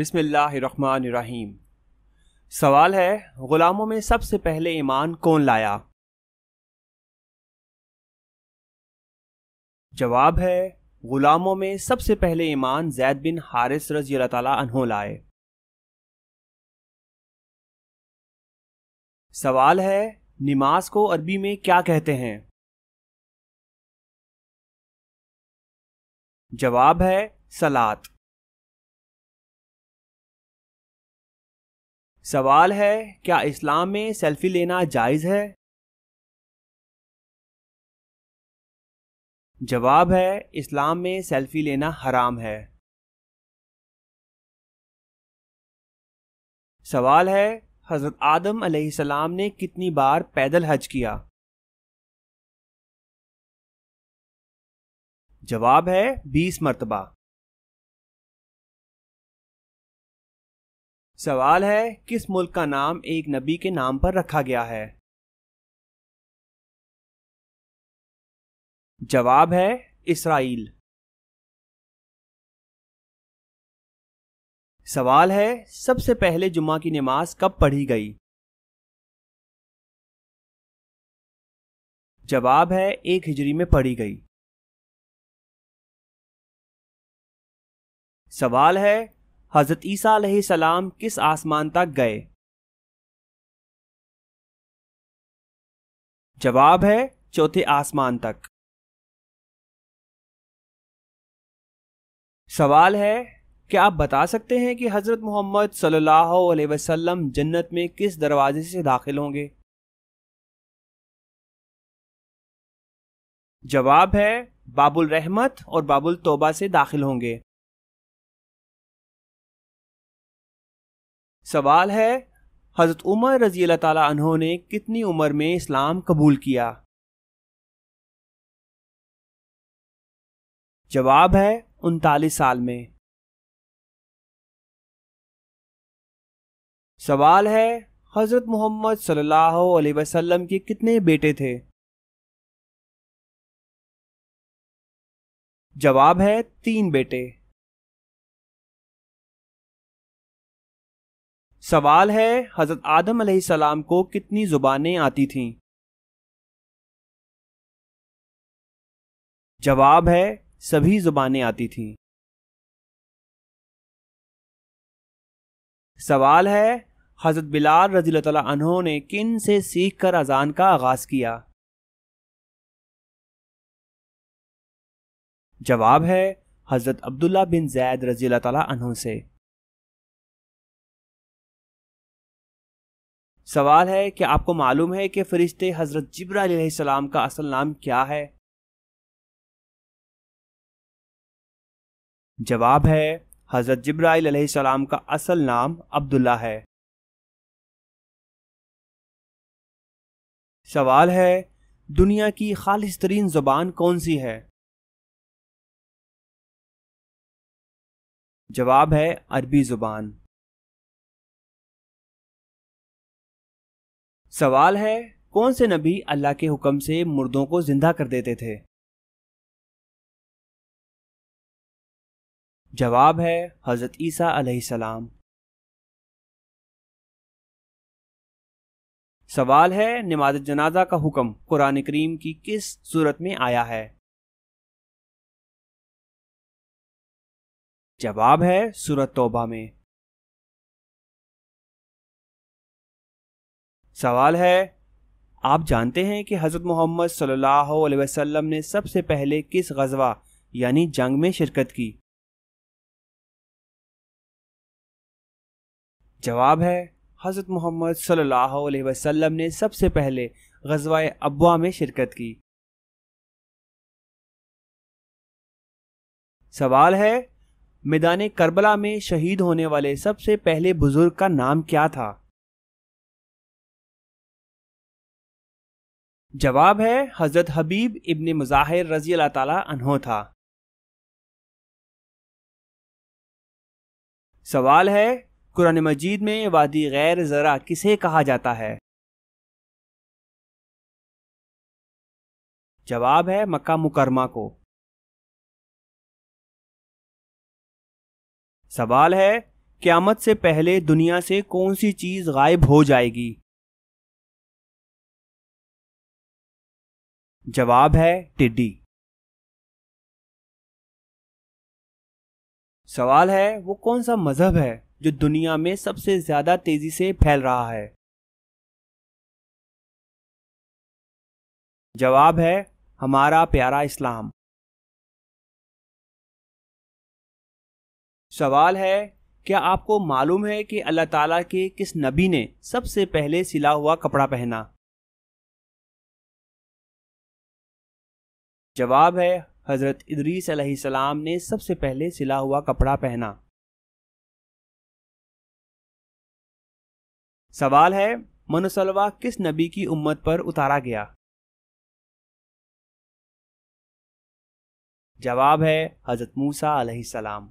बिसमीम सवाल है ग़ुलामों में सबसे पहले ईमान कौन लाया जवाब है ग़ुलामों में सबसे पहले ईमान जैद बिन हारिस रजी तहों लाए सवाल है नमाज को अरबी में क्या कहते हैं जवाब है सलात सवाल है क्या इस्लाम में सेल्फी लेना जायज़ है जवाब है इस्लाम में सेल्फी लेना हराम है सवाल है हज़रत आदम अलैहिस्सलाम ने कितनी बार पैदल हज किया जवाब है बीस मरतबा सवाल है किस मुल्क का नाम एक नबी के नाम पर रखा गया है जवाब है इसराइल सवाल है सबसे पहले जुमा की नमाज कब पढ़ी गई जवाब है एक हिजरी में पढ़ी गई सवाल है हज़रत ईसा सलाम किस आसमान तक गए जवाब है चौथे आसमान तक सवाल है क्या आप बता सकते हैं कि हज़रत मोहम्मद सल्लल्लाहु अलैहि वसल्लम जन्नत में किस दरवाजे से दाखिल होंगे जवाब है बाबुल रहमत और बाबुल तोबा से दाखिल होंगे सवाल है हज़रत उमर रजी अल्लाह तहों ने कितनी उम्र में इस्लाम कबूल किया जवाब है उनतालीस साल में सवाल है हज़रत मोहम्मद सल्लल्लाहु अलैहि वसल्लम के कितने बेटे थे जवाब है तीन बेटे सवाल है हज़रत आदम सलाम को कितनी ज़ुबानें आती थीं जवाब है सभी ज़ुबानें आती थीं सवाल है हज़रत बिलाल रजील तहों ने किन से सीख कर अजान का आगाज़ किया जवाब है हज़रत अब्दुल्ला बिन जैद रजी तहों से सवाल है कि आपको मालूम है कि फरिश्ते हज़रत जिब्रा सलाम का असल नाम क्या है जवाब है हज़रत जिब्राम का असल नाम अब्दुल्ला है सवाल है दुनिया की खालिश तरीन ज़ुबान कौन सी है जवाब है अरबी ज़ुबान सवाल है कौन से नबी अल्लाह के हुक्म से मुर्दों को जिंदा कर देते थे जवाब है हजरत ईसा अलैहिस्सलाम सवाल है नमाज जनाजा का हुक्म कुरान करीम की किस सूरत में आया है जवाब है सूरत तोबा में सवाल है आप जानते हैं कि हज़रत मोहम्मद सल्लल्लाहु अलैहि वसल्लम ने सबसे पहले किस गजवा यानी जंग में शिरकत की जवाब है हज़रत मोहम्मद सल्लल्लाहु अलैहि वसल्लम ने सबसे पहले गजवा अबा में शिरकत की सवाल है मैदान करबला में शहीद होने वाले सबसे पहले बुजुर्ग का नाम क्या था जवाब है हज़रत हबीब इबन मुज़ाहिर रजी अल्लाह तहों था सवाल है कुरान मजीद में वादी गैर ज़रा किसे कहा जाता है जवाब है मक्का मुकरमा को सवाल है क़्यामत से पहले दुनिया से कौन सी चीज़ गायब हो जाएगी जवाब है टिड्डी सवाल है वो कौन सा मजहब है जो दुनिया में सबसे ज्यादा तेजी से फैल रहा है जवाब है हमारा प्यारा इस्लाम सवाल है क्या आपको मालूम है कि अल्लाह ताला के किस नबी ने सबसे पहले सिला हुआ कपड़ा पहना जवाब है हज़रत इदरीस सलाम ने सबसे पहले सिला हुआ कपड़ा पहना सवाल है मनसलवा किस नबी की उम्मत पर उतारा गया जवाब है हज़रत मूसा सलाम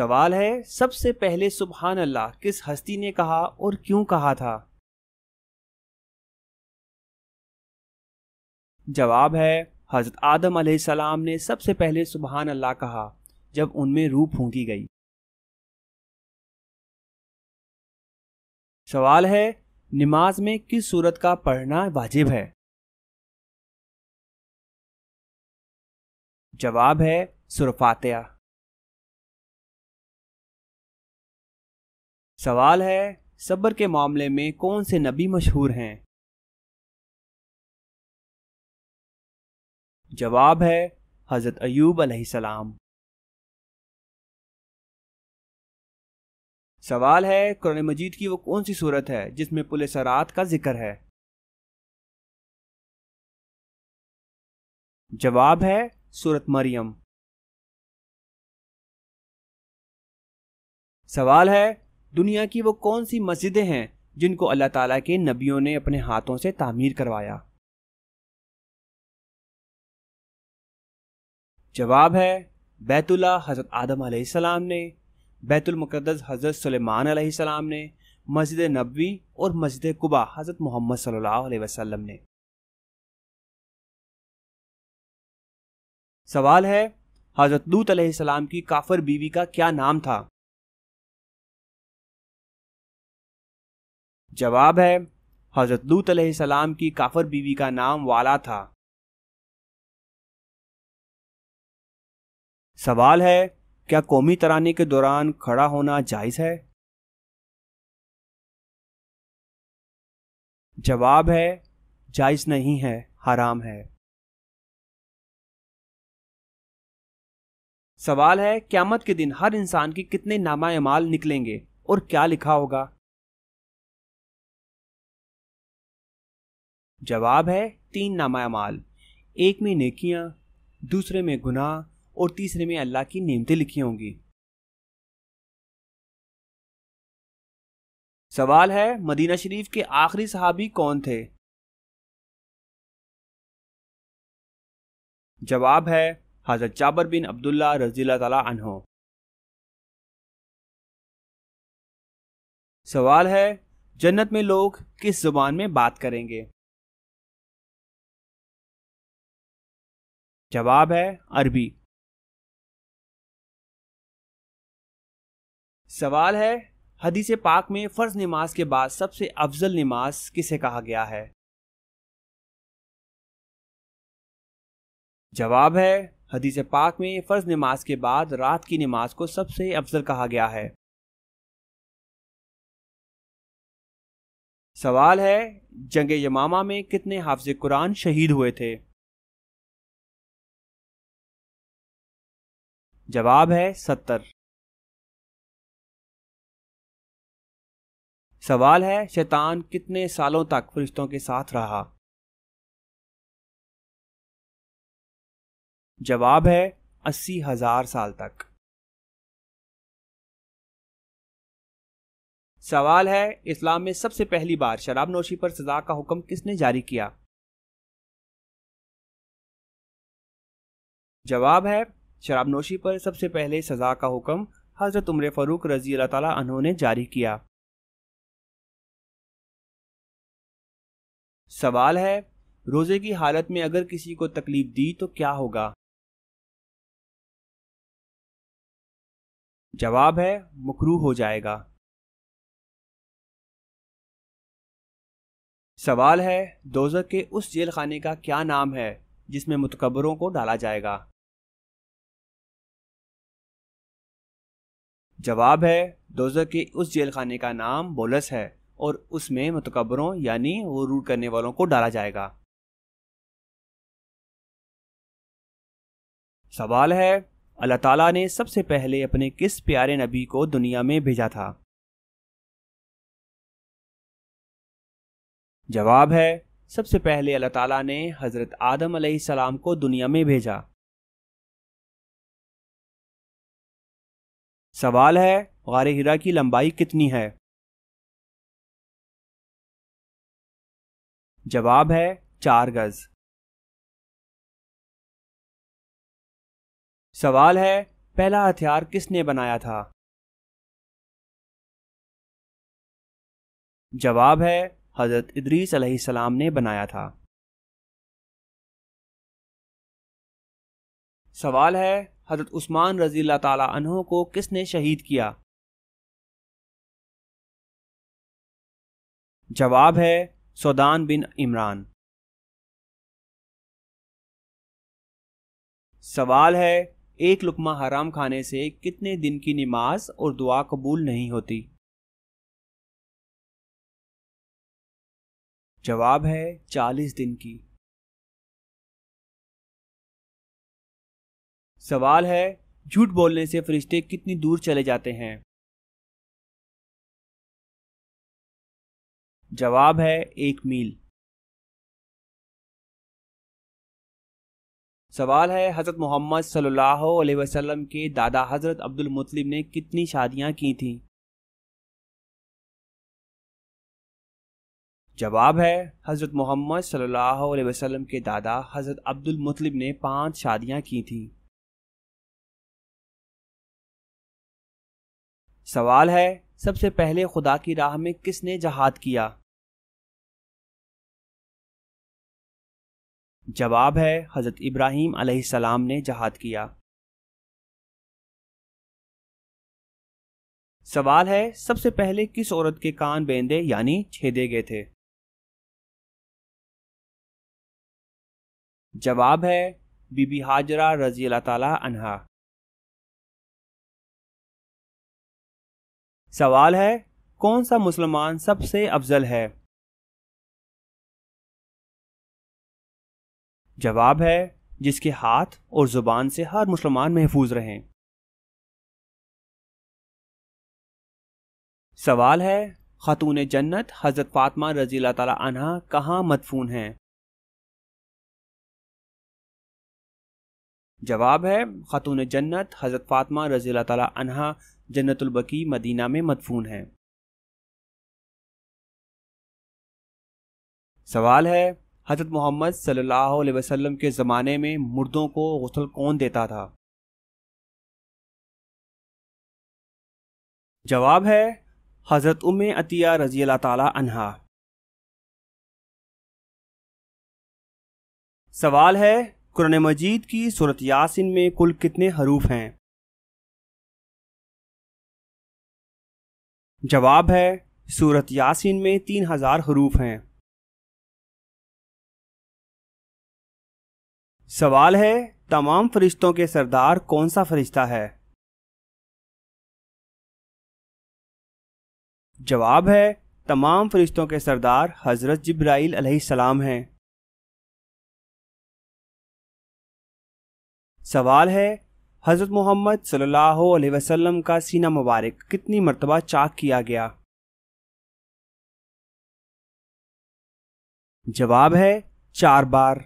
सवाल है सबसे पहले सुबहान अल्लाह किस हस्ती ने कहा और क्यों कहा था जवाब है हज़रत आदम सलाम ने सबसे पहले सुबहान अल्लाह कहा जब उनमें रूह फूंकी गई सवाल है नमाज में किस सूरत का पढ़ना वाजिब है जवाब है सुरफातिया सवाल है सब्र के मामले में कौन से नबी मशहूर हैं जवाब है हज़रत अयूब अलैहिस्सलाम सवाल है कुरान मजीद की वो कौन सी सूरत है जिसमें पुल सरात का जिक्र है जवाब है सूरत मरियम सवाल है दुनिया की वो कौन सी मस्जिदें हैं जिनको अल्लाह ताला के नबियों ने अपने हाथों से तामीर करवाया जवाब है बैतुल्ला हज़रत आदम आसमाम ने बैतुलमक़दस हज़रत सलेमान सलाम ने मस्जिद नबी और मस्जिद कुबा हज़रत मोहम्मद सल्लल्लाहु अलैहि वसल्लम ने सवाल है हज़रत लूत सलाम की काफर बीवी का क्या नाम था जवाब है हज़रत लूत सलाम की काफर बीवी का नाम वाला था सवाल है क्या कौमी तराने के दौरान खड़ा होना जायज़ है जवाब है जायज़ नहीं है हराम है सवाल है क्यामत के दिन हर इंसान के कितने नामा अमाल निकलेंगे और क्या लिखा होगा जवाब है तीन नामा अमाल एक में नेकियां दूसरे में गुनाह और तीसरे में अल्लाह की नियमतें लिखी होंगी सवाल है मदीना शरीफ के आखिरी सहाबी कौन थे जवाब है हजरत जाबर बिन अब्दुल्ला रजील तलाहो अनहो सवाल है जन्नत में लोग किस जुबान में बात करेंगे जवाब है अरबी सवाल है हदीस पाक में फ़र्ज नमाज के बाद सबसे अफजल नमाज किसे कहा गया है जवाब है हदीस पाक में फ़र्ज नमाज के बाद रात की नमाज को सबसे अफजल कहा गया है सवाल है जंग यमामा में कितने हाफज कुरान शहीद हुए थे जवाब है सत्तर सवाल है शैतान कितने सालों तक फरिश्तों के साथ रहा जवाब है अस्सी हजार साल तक सवाल है इस्लाम में सबसे पहली बार शराब नोशी पर सजा का हुक्म किसने जारी किया जवाब है शराब नोशी पर सबसे पहले सजा का हुक्म हजरत उम्र फारूक रजी अल्लाह तला ने जारी किया सवाल है रोज़े की हालत में अगर किसी को तकलीफ दी तो क्या होगा जवाब है मकरू हो जाएगा सवाल है दोजक के उस जेल खाने का क्या नाम है जिसमें मुतकबरों को डाला जाएगा जवाब है दोजक के उस जेल खाने का नाम बोलस है और उसमें मतकबरों यानी वो रूट करने वालों को डाला जाएगा सवाल है अल्लाह ताला ने सबसे पहले अपने किस प्यारे नबी को दुनिया में भेजा था जवाब है सबसे पहले अल्लाह ताला ने हज़रत आदम सलाम को दुनिया में भेजा सवाल है गार हिरा की लंबाई कितनी है जवाब है चार गज सवाल है पहला हथियार किसने बनाया था जवाब है हजरत इदरीस सलाम ने बनाया था सवाल है हजरत उस्मान रजी तहों को किसने शहीद किया जवाब है सोदान बिन इमरान सवाल है एक लुकमा हराम खाने से कितने दिन की नमाज और दुआ कबूल नहीं होती जवाब है चालीस दिन की सवाल है झूठ बोलने से फरिश्ते कितनी दूर चले जाते हैं जवाब है एक मील सवाल है हज़रत मोहम्मद सल्लल्लाहु अलैहि वसल्लम के दादा हज़रत अब्दुल मुतलिब ने कितनी शादियां की थीं जवाब है हज़रत मोहम्मद सल्लल्लाहु अलैहि वसल्लम के दादा हज़रत अब्दुल मुतलिब ने पांच शादियां की थीं सवाल है सबसे पहले खुदा की राह में किसने जहाद किया जवाब है हज़रत इब्राहिम अलैहिस्सलाम ने जहाद किया सवाल है सबसे पहले किस औरत के कान बेंदे यानी छेदे गए थे जवाब है बीबी हाजरा रजी अल्लाह ताला अनहा सवाल है कौन सा मुसलमान सबसे अफजल है जवाब है जिसके हाथ और ज़ुबान से हर मुसलमान महफूज रहें सवाल है खतून जन्नत हज़रत फातमा रज़ी तह कहाँ मदफून हैं जवाब है खतून जन्नत हज़रत फातमा रज़ी तह जन्नतुलबकी मदीना में मदफून हैं सवाल है हज़रत मोहम्मद सल्लल्लाहु अलैहि वसल्लम के ज़माने में मुर्दों को गसल कौन देता था जवाब है हज़रत उम अतिया रजी अल्लाह तहा सवाल है कुरान मजीद की सूरत यासिन में कुल कितने हरूफ हैं जवाब है सूरत यासिन में तीन हज़ार हरूफ हैं सवाल है तमाम फरिश्तों के सरदार कौन सा फरिश्ता है जवाब है तमाम फरिश्तों के सरदार हज़रत जिब्राइल अलैहिस्सलाम हैं सवाल है हज़रत मोहम्मद सल्लल्लाहु अलैहि वसल्लम का सीना मुबारक कितनी मरतबा चाक किया गया जवाब है चार बार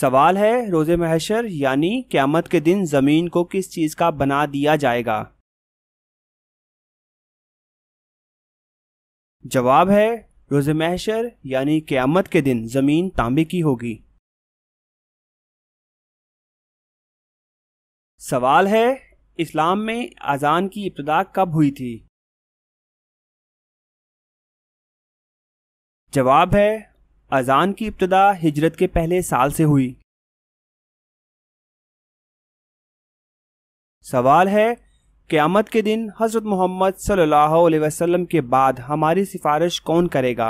सवाल है रोज़े महशर यानी क़्यामत के दिन ज़मीन को किस चीज़ का बना दिया जाएगा जवाब है रोज़े महशर यानी क़्यामत के दिन ज़मीन तांबे की होगी सवाल है इस्लाम में अजान की इब्तदा कब हुई थी जवाब है अजान की इब्तदा हिजरत के पहले साल से हुई सवाल है क़्यामत के दिन हज़रत मोहम्मद सल्लल्लाहु अलैहि वसल्लम के बाद हमारी सिफारिश कौन करेगा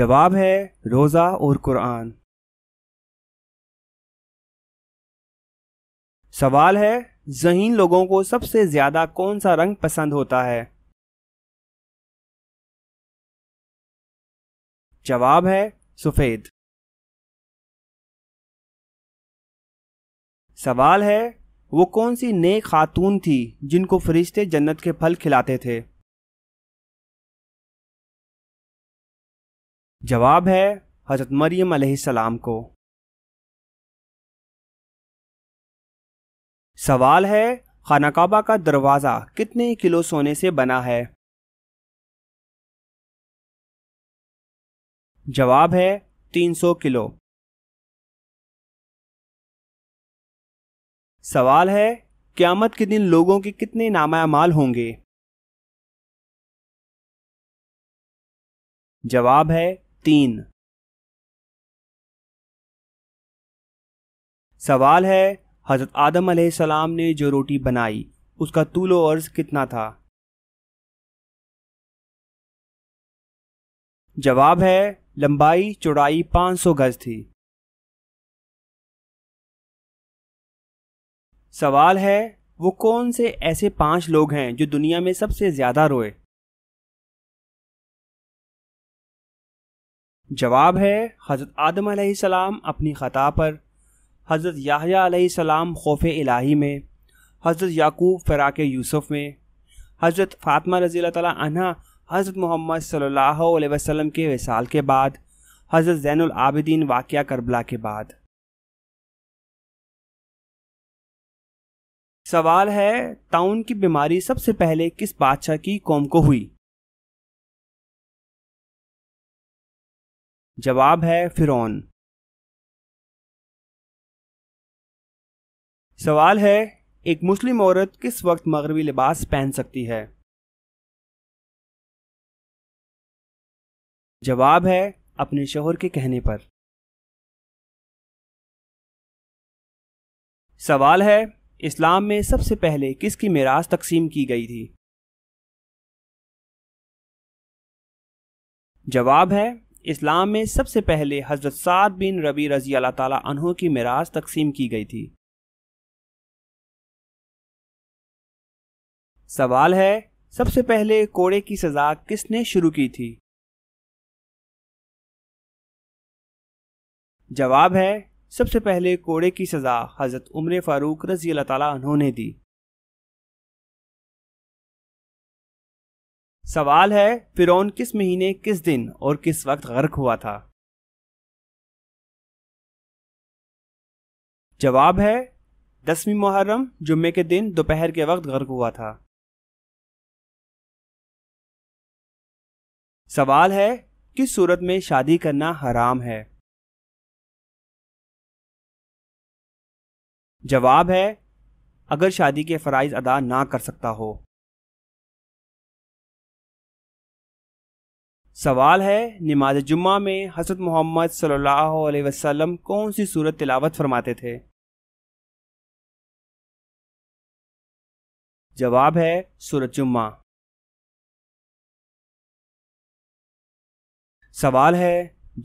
जवाब है रोज़ा और कुरान सवाल है जहीन लोगों को सबसे ज़्यादा कौन सा रंग पसंद होता है जवाब है सफ़ेद सवाल है वो कौन सी नेक खातून थी जिनको फरिश्ते जन्नत के फल खिलाते थे जवाब है हजरत मरियम अलैहिस्सलाम को सवाल है खाना काबा का दरवाज़ा कितने किलो सोने से बना है जवाब है 300 किलो सवाल है क्यामत के दिन लोगों के कितने नामायामाल होंगे जवाब है तीन सवाल है हजरत आदम सलाम ने जो रोटी बनाई उसका तूलो अर्ज कितना था जवाब है लंबाई चौड़ाई 500 गज थी सवाल है वो कौन से ऐसे पांच लोग हैं जो दुनिया में सबसे ज्यादा रोए जवाब है हज़रत आदम सलाम अपनी ख़ता पर हज़रत याहिया सलाम खौफ इलाही में हज़रत याकूब फ़राक यूसुफ़ में हज़रत फ़ातमा रजील अल्लाह हज़रत मोहम्मद सल्लल्लाहु वसल्लम के विसाल के बाद हज़रत ज़ैनुल आबिदीन वाक़ करबला के बाद सवाल है ताउन की बीमारी सबसे पहले किस बादशाह की कौम को हुई जवाब है फिरौन सवाल है एक मुस्लिम औरत किस वक्त मगरबी लिबास पहन सकती है जवाब है अपने शोहर के कहने पर सवाल है इस्लाम में सबसे पहले किसकी मीरास तकसीम की गई थी जवाब है इस्लाम में सबसे पहले हजरत साद बिन रबी रजी अल्लाह तहों की मीरास तकसीम की गई थी सवाल है सबसे पहले कोड़े की सजा किसने शुरू की थी जवाब है सबसे पहले कोड़े की सज़ा हज़रत उम्र फ़ारूक रजी अल्लाह उन्होंने दी सवाल है फिरौन किस महीने किस दिन और किस वक्त गर्क हुआ था जवाब है दसवीं मुहर्रम जुम्मे के दिन दोपहर के वक्त गर्क हुआ था सवाल है किस सूरत में शादी करना हराम है जवाब है अगर शादी के फराइज अदा ना कर सकता हो सवाल है नमाज जुम्मा में हसरत मोहम्मद सल्लल्लाहु अलैहि वसल्लम कौन सी सूरत तिलावत फरमाते थे जवाब है सूरत जुम्मा सवाल है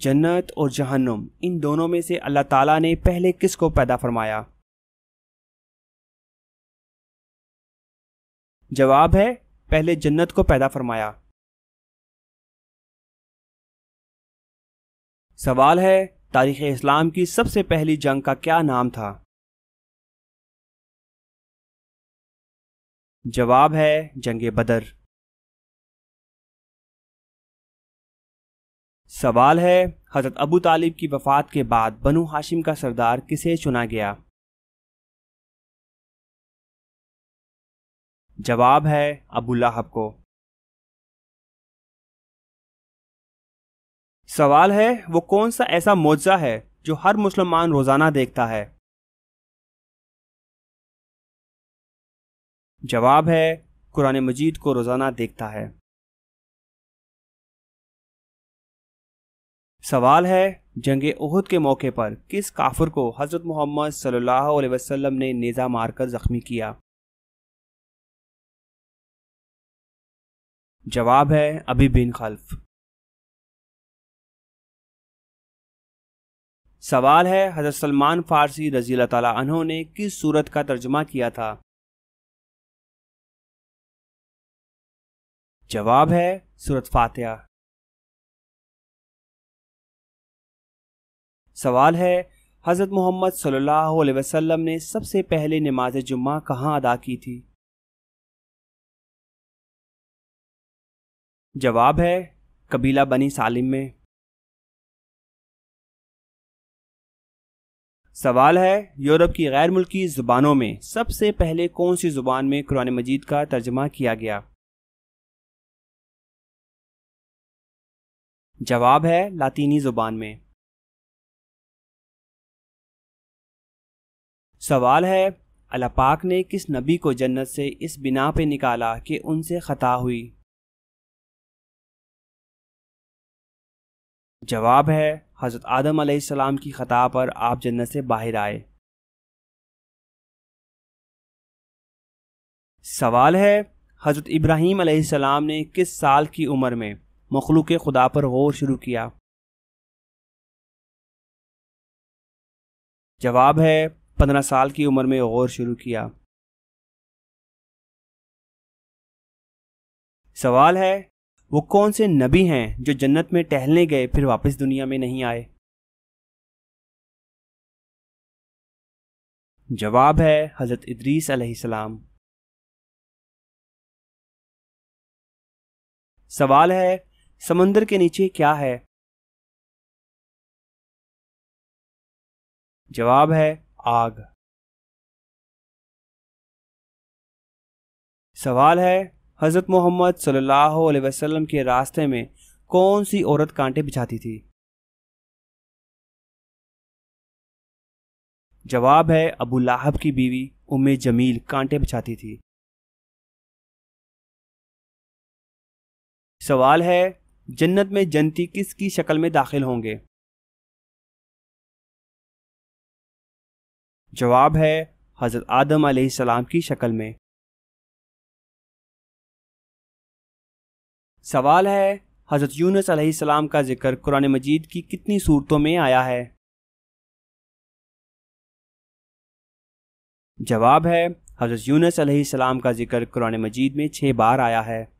जन्नत और जहन्नुम इन दोनों में से अल्लाह ताला ने पहले किस को पैदा फरमाया जवाब है पहले जन्नत को पैदा फरमाया सवाल है तारीख इस्लाम की सबसे पहली जंग का क्या नाम था जवाब है जंग बदर सवाल है हज़रत अबू तालिब की वफ़ात के बाद बनु हाशिम का सरदार किसे चुना गया जवाब है अबू लहब को सवाल है वो कौन सा ऐसा मोजा है जो हर मुसलमान रोजाना देखता है जवाब है कुरान मजीद को रोजाना देखता है सवाल है जंग ओहद के मौके पर किस काफिर को हज़रत मोहम्मद सल्लल्लाहु अलैहि वसल्लम ने नेज़ा मारकर ज़ख्मी किया जवाब है अभी बिन खल्फ सवाल है हजरत सलमान फारसी रजी तला ने किस सूरत का तर्जमा किया था जवाब है सूरत फातिहा सवाल है हज़रत मोहम्मद सल्लल्लाहु अलैहि वसल्लम ने सबसे पहले नमाज जुम्मा कहाँ अदा की थी जवाब है कबीला बनी सालिम में सवाल है यूरोप की गैर मुल्की ज़ुबानों में सबसे पहले कौन सी ज़ुबान में कुरान मजीद का तर्जमा किया गया जवाब है लातीनी ज़ुबान में सवाल है अल्लाह पाक ने किस नबी को जन्नत से इस बिना पे निकाला कि उनसे ख़ता हुई जवाब है हज़रत आदम आसमाम की ख़ता पर आप जन्नत से बाहर आए सवाल है हज़रत इब्राहीम आसमाम ने किस साल की उम्र में मखलूक खुदा पर गौर शुरू किया जवाब है पंद्रह साल की उम्र में गौर शुरू किया सवाल है वो कौन से नबी हैं जो जन्नत में टहलने गए फिर वापस दुनिया में नहीं आए जवाब है हज़रत इदरीस अलैहिस्सलाम सवाल है समंदर के नीचे क्या है जवाब है आग सवाल है हज़रत मोहम्मद सल्लल्लाहु अलैहि वसल्लम के रास्ते में कौन सी औरत कांटे बिछाती थी जवाब है अबू लाहब की बीवी उम्मे जमील कांटे बिछाती थी सवाल है जन्नत में जंती किसकी शक्ल में दाखिल होंगे जवाब है हज़रत आदम सलाम की शक्ल में सवाल है हज़रत यूनस सलाम का जिक्र कुरान मजीद की कितनी सूरतों में आया है जवाब है हज़रत यूनस सलाम का जिक्र कुरान मजीद में छः बार आया है